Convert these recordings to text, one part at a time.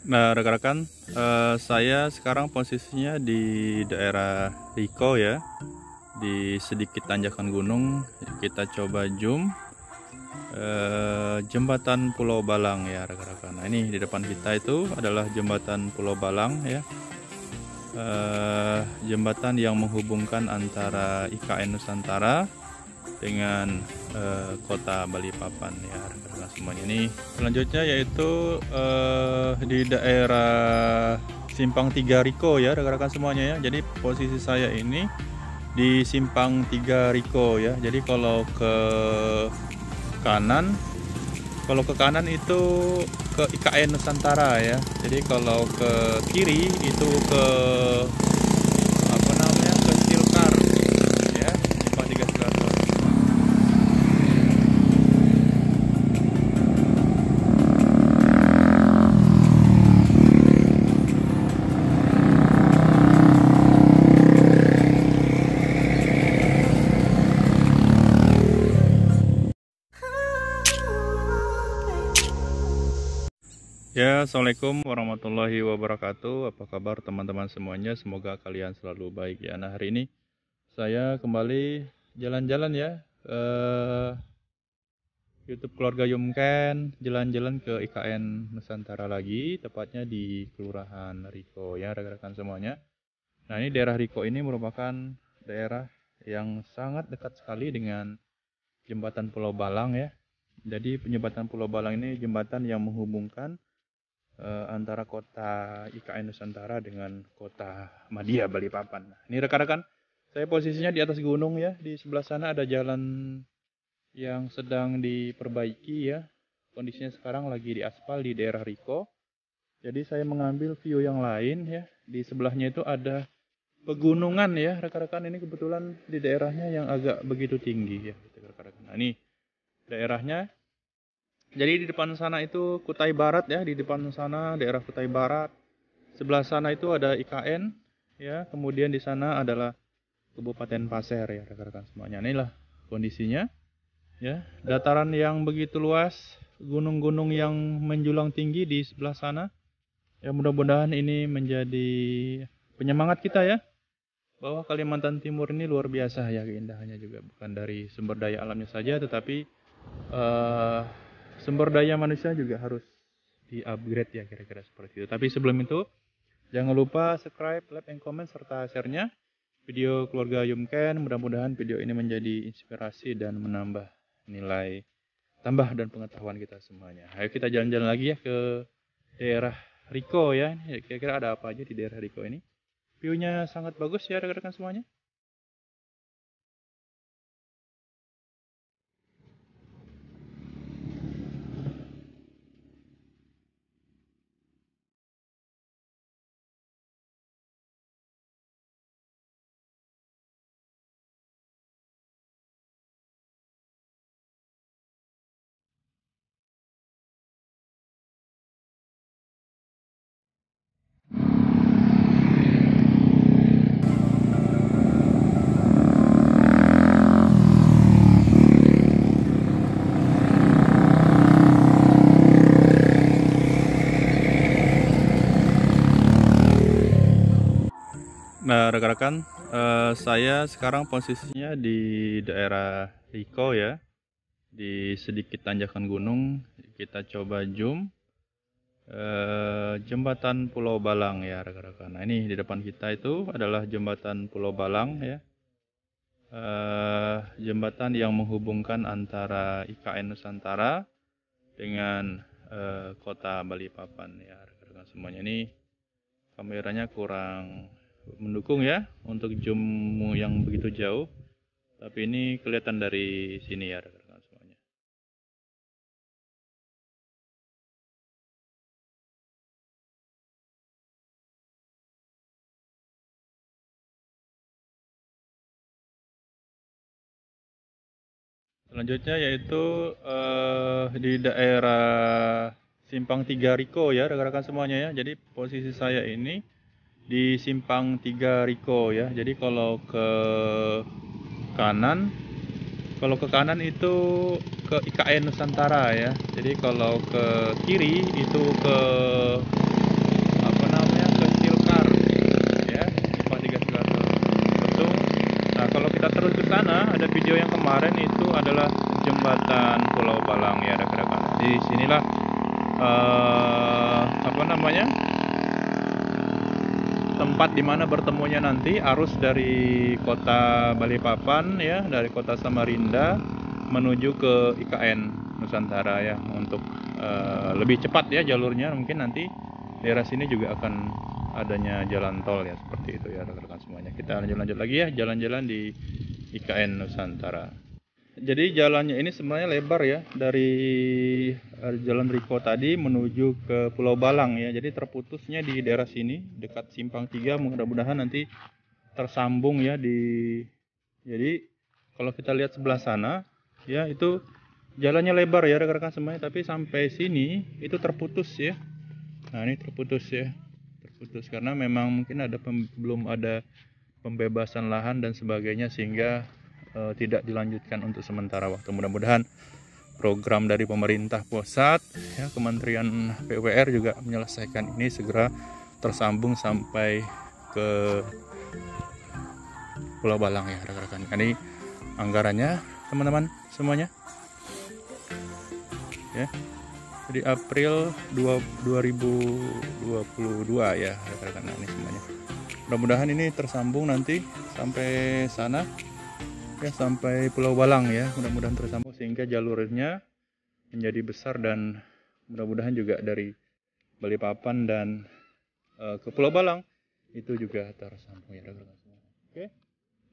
Nah, rekan-rekan, uh, saya sekarang posisinya di daerah Riko ya, di sedikit tanjakan gunung. Kita coba zoom uh, jembatan Pulau Balang ya, rekan-rekan. Nah, ini di depan kita itu adalah jembatan Pulau Balang ya, uh, jembatan yang menghubungkan antara IKN Nusantara dengan uh, kota Balikpapan ya rekan-rekan semuanya ini selanjutnya yaitu uh, di daerah simpang Tiga Riko ya rekan-rekan semuanya ya jadi posisi saya ini di simpang Tiga Riko ya jadi kalau ke kanan kalau ke kanan itu ke IKN Nusantara ya jadi kalau ke kiri itu ke Ya, Assalamualaikum warahmatullahi wabarakatuh. Apa kabar teman-teman semuanya? Semoga kalian selalu baik ya. Nah, hari ini saya kembali jalan-jalan ya. Eh, YouTube keluarga Yumken, jalan-jalan ke IKN Nusantara lagi, tepatnya di Kelurahan Riko ya, rekan-rekan semuanya. Nah, ini daerah Riko ini merupakan daerah yang sangat dekat sekali dengan jembatan Pulau Balang ya. Jadi, jembatan Pulau Balang ini jembatan yang menghubungkan Eh, antara kota IKN Nusantara dengan kota Madia Balikpapan. Nah, ini rekan-rekan, saya posisinya di atas gunung ya, di sebelah sana ada jalan yang sedang diperbaiki ya. Kondisinya sekarang lagi di aspal di daerah Riko. Jadi saya mengambil view yang lain ya. Di sebelahnya itu ada pegunungan ya, rekan-rekan. Ini kebetulan di daerahnya yang agak begitu tinggi ya, gitu, rekan-rekan. Nah, ini daerahnya jadi di depan sana itu Kutai Barat ya, di depan sana daerah Kutai Barat. Sebelah sana itu ada IKN ya, kemudian di sana adalah Kabupaten Pasir ya rekan-rekan semuanya. Inilah kondisinya ya, dataran yang begitu luas, gunung-gunung yang menjulang tinggi di sebelah sana. Ya mudah-mudahan ini menjadi penyemangat kita ya bahwa Kalimantan Timur ini luar biasa ya keindahannya juga bukan dari sumber daya alamnya saja tetapi uh, sumber daya manusia juga harus di upgrade ya kira-kira seperti itu tapi sebelum itu jangan lupa subscribe like and comment serta share-nya video keluarga Yumken mudah-mudahan video ini menjadi inspirasi dan menambah nilai tambah dan pengetahuan kita semuanya ayo kita jalan-jalan lagi ya ke daerah Riko ya kira-kira ada apa aja di daerah Riko ini view-nya sangat bagus ya rekan-rekan semuanya Nah, rekan-rekan, uh, saya sekarang posisinya di daerah Riko ya, di sedikit tanjakan gunung. Kita coba zoom uh, jembatan Pulau Balang ya, rekan-rekan. Nah, ini di depan kita itu adalah jembatan Pulau Balang ya, uh, jembatan yang menghubungkan antara IKN Nusantara dengan uh, kota Balikpapan ya, rekan-rekan semuanya. Ini kameranya kurang mendukung ya untuk zoom yang begitu jauh tapi ini kelihatan dari sini ya rekan-rekan semuanya selanjutnya yaitu uh, di daerah simpang tiga Riko ya rekan-rekan semuanya ya jadi posisi saya ini di simpang Tiga Riko ya. Jadi kalau ke kanan kalau ke kanan itu ke IKN Nusantara ya. Jadi kalau ke kiri itu ke apa namanya? ke Silkar ya, simpang Tiga Silkar. Betul. Nah, kalau kita terus ke sana ada video yang kemarin itu adalah jembatan Pulau Balang ya ada kira Di sinilah uh, apa namanya? tempat di mana bertemunya nanti arus dari kota Balikpapan ya, dari kota Samarinda menuju ke IKN Nusantara ya untuk uh, lebih cepat ya jalurnya mungkin nanti daerah sini juga akan adanya jalan tol ya seperti itu ya rekan-rekan semuanya. Kita lanjut-lanjut lagi ya jalan-jalan di IKN Nusantara jadi jalannya ini sebenarnya lebar ya dari eh, jalan Riko tadi menuju ke Pulau Balang ya. Jadi terputusnya di daerah sini dekat simpang 3 mudah-mudahan nanti tersambung ya di jadi kalau kita lihat sebelah sana ya itu jalannya lebar ya rekan-rekan semuanya tapi sampai sini itu terputus ya. Nah, ini terputus ya. Terputus karena memang mungkin ada pem, belum ada pembebasan lahan dan sebagainya sehingga e, tidak dilanjutkan untuk sementara waktu. Mudah-mudahan program dari pemerintah pusat, ya, Kementerian PUPR juga menyelesaikan ini segera tersambung sampai ke Pulau Balang ya rekan-rekan. Ini anggarannya teman-teman semuanya. Ya. Jadi April 2, 2022 ya rekan-rekan ini semuanya. Mudah-mudahan ini tersambung nanti sampai sana Oke, sampai Pulau Balang ya. Mudah-mudahan tersambung sehingga jalurnya menjadi besar dan mudah-mudahan juga dari Balikpapan dan uh, ke Pulau Balang itu juga tersambung ya. Oke.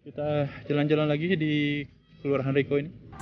Kita jalan-jalan lagi di Kelurahan Riko ini.